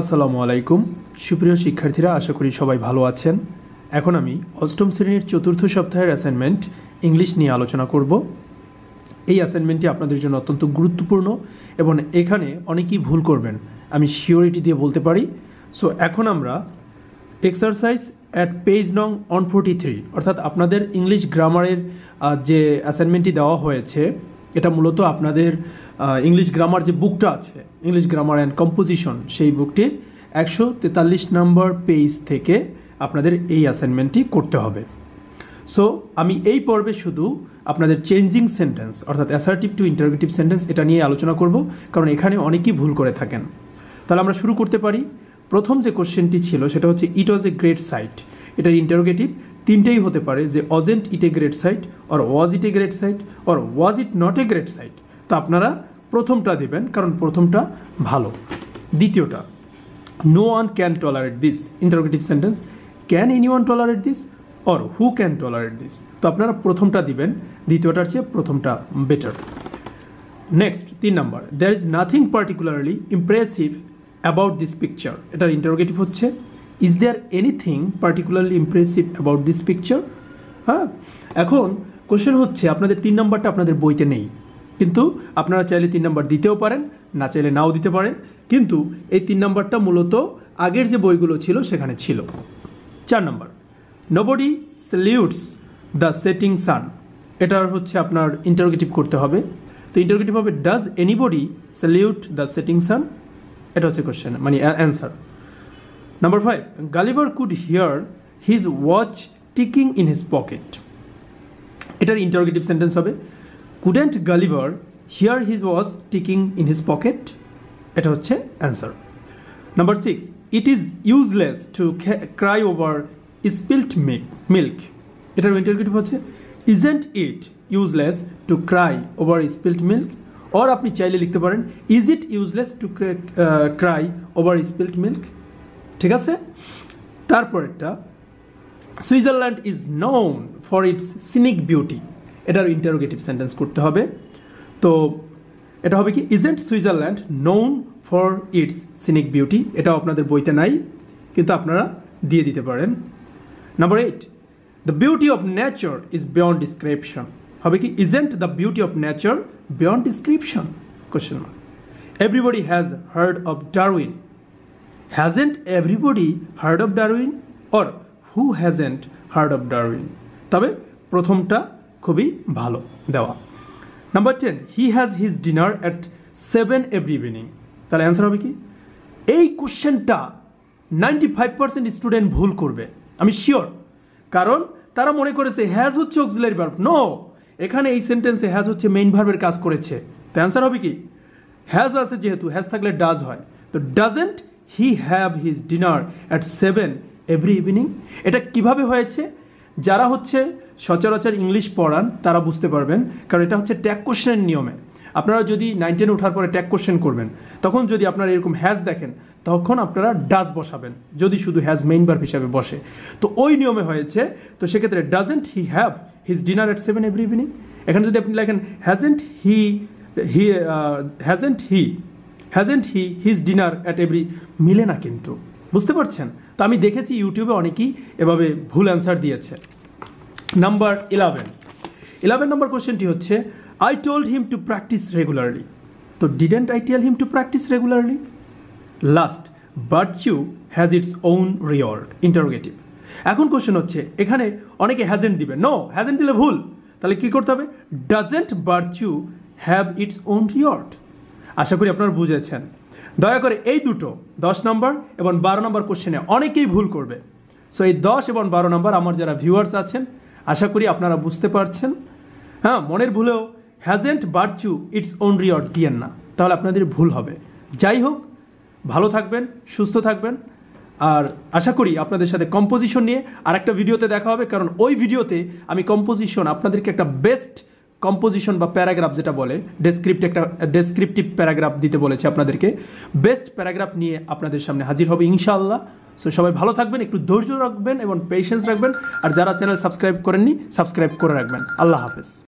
আসসালামু আলাইকুম সুপ্রিয় শিক্ষার্থীরা আশা করি সবাই ভালো আছেন এখন আমি অষ্টম শ্রেণীর চতুর্থ সপ্তাহের অ্যাসাইনমেন্ট ইংলিশ নিয়ে আলোচনা করব এই অ্যাসাইনমেন্টটি আপনাদের জন্য অত্যন্ত গুরুত্বপূর্ণ এবং এখানে অনেকেই ভুল করবেন আমি শিওরিটি দিয়ে বলতে পারি সো এখন আমরা এক্সারসাইজ অ্যাট পেজ নং ওয়ান ফোর্টি থ্রি অর্থাৎ আপনাদের ইংলিশ গ্রামারের যে অ্যাসাইনমেন্টটি দেওয়া হয়েছে এটা মূলত আপনাদের ইংলিশ গ্রামার যে বুকটা আছে ইংলিশ গ্রামার অ্যান্ড কম্পোজিশন সেই বুকটির একশো তেতাল্লিশ নম্বর পেজ থেকে আপনাদের এই অ্যাসাইনমেন্টটি করতে হবে সো আমি এই পর্বে শুধু আপনাদের চেঞ্জিং সেন্টেন্স অর্থাৎ অ্যাসার্টিভ টু ইন্টারগেটিভ সেন্টেন্স এটা নিয়ে আলোচনা করব কারণ এখানে অনেকেই ভুল করে থাকেন তাহলে আমরা শুরু করতে পারি প্রথম যে কোশ্চেনটি ছিল সেটা হচ্ছে it was a great sight এটার ইন্টারোগেটিভ তিনটেই হতে পারে যে wasn't it a great sight or was it a great sight or was it not a great sight তো আপনারা প্রথমটা দেবেন কারণ প্রথমটা ভালো দ্বিতীয়টা no one can tolerate this interrogative sentence can anyone tolerate this or who can tolerate this তো আপনারা প্রথমটা দিবেন দ্বিতীয়টার চেয়ে প্রথমটা বেটার নেক্সট তিন number there is nothing particularly impressive about this picture এটার ইন্টারোগেটিভ হচ্ছে is there anything particularly impressive about this picture হ্যাঁ এখন কোশ্চেন হচ্ছে আপনাদের তিন নম্বরটা আপনাদের বইতে নেই কিন্তু আপনারা চাইলে তিন নম্বর দিতেও পারেন না চাইলে নাও দিতে পারেন কিন্তু এই তিন নম্বরটা মূলত আগের যে বইগুলো ছিল সেখানে ছিল চার number nobody salutes the setting sun এটার হচ্ছে আপনার ইন্টারোগেটিভ করতে হবে তো ইন্টারোগেটিভ হবে does anybody salute the setting sun এটা হচ্ছে কোশ্চেন মানে answer Number 5. Gulliver could hear his watch ticking in his pocket. এটার ইন্টারোগেটিভ সেন্টেন্স হবে couldn't Gulliver hear his watch ticking in his pocket এটা হচ্ছে answer number six it is useless to cry over spilt milk এটার interrogative হচ্ছে isn't it useless to cry over spilt milk or আপনি চাইলে লিখতে পারেন is it useless to cry over spilt milk ঠিক আছে তারপরেরটা Switzerland is known for its scenic beauty এটার ইন্টারোগেটিভ সেন্টেন্স করতে হবে তো এটা হবে কি isn't Switzerland known for its scenic beauty এটাও আপনাদের বইতে নাই কিন্তু আপনারা দিয়ে দিতে পারেন number eight the beauty of nature is beyond description হবে কি isn't the beauty of nature beyond description question everybody has heard of Darwin hasn't everybody heard of Darwin or who hasn't heard of Darwin তবে প্রথমটা খুবই ভালো দেওয়া number ten he has his dinner at seven every evening তাহলে answer হবে কি এই কোশ্চেনটা নাইনটি ফাইভ পার্সেন্ট স্টুডেন্ট ভুল করবে আমি শিওর কারণ তারা মনে করেছে হ্যাজ হচ্ছে অক্সিলারি ভার্ব নো এখানে এই সেন্টেন্সে হ্যাজ হচ্ছে মেইন ভার্বের কাজ করেছে তো অ্যান্সার হবে কি হ্যাজ আছে যেহেতু হ্যাজ থাকলে ডাজ হয় তো doesn't he have his dinner at seven every evening এটা কিভাবে হয়েছে যারা হচ্ছে সচরাচর ইংলিশ পড়ান তারা বুঝতে পারবেন কারণ এটা হচ্ছে ট্যাগ কোশ্চেনের নিয়মে আপনারা যদি নাইন টেন ওঠার পরে ট্যাগ কোশ্চেন করবেন তখন যদি আপনারা এরকম হ্যাজ দেখেন তখন আপনারা ডাস বসাবেন যদি শুধু হ্যাজ মেইন বার হিসাবে বসে তো ওই নিয়মে হয়েছে তো সেক্ষেত্রে doesn't he have his dinner at seven every evening এখানে যদি আপনি লেখেন hasn't he he hasn't he hasn't he his dinner at every মিলে না কিন্তু বুঝতে পারছেন তো আমি দেখেছি ইউটিউবে অনেকেই এভাবে ভুল অ্যান্সার দিয়েছে নাম্বার ইলেভেন ইলেভেন নম্বর কোশ্চেনটি হচ্ছে I told him to practice regularly তো didn't I tell him to practice regularly last virtue has its own reward interrogative এখন কোশ্চেন হচ্ছে এখানে অনেকে হ্যাজেন্ট দিবে নো হ্যাজেন্ট দিলে ভুল তাহলে কী করতে হবে doesn't virtue have its own reward আশা করি আপনারা বুঝেছেন দয়া করে এই দুটো দশ নম্বর এবং বারো নম্বর কোশ্চেনে অনেকেই ভুল করবে সো এই দশ এবং বারো নম্বর আমার যারা ভিউয়ার্স আছেন আশা করি আপনারা বুঝতে পারছেন হ্যাঁ মনের ভুলেও হ্যাজেন্ট বার্চু ইটস ওন রিওয়ার্ড দিয়েন না তাহলে আপনাদের ভুল হবে যাই হোক ভালো থাকবেন সুস্থ থাকবেন আর আশা করি আপনাদের সাথে কম্পোজিশন নিয়ে আর একটা ভিডিওতে দেখা হবে কারণ ওই ভিডিওতে আমি কম্পোজিশন আপনাদেরকে একটা বেস্ট কম্পোজিশন বা প্যারাগ্রাফ যেটা বলে ডেসক্রিপ্ট একটা ডেসক্রিপটিভ প্যারাগ্রাফ দিতে বলেছে আপনাদেরকে বেস্ট প্যারাগ্রাফ নিয়ে আপনাদের সামনে হাজির হবে ইনশাআল্লাহ সো সবাই ভালো থাকবেন একটু ধৈর্য রাখবেন এবং পেশেন্স রাখবেন আর যারা চ্যানেল সাবস্ক্রাইব করেননি সাবস্ক্রাইব করে রাখবেন আল্লাহ হাফেজ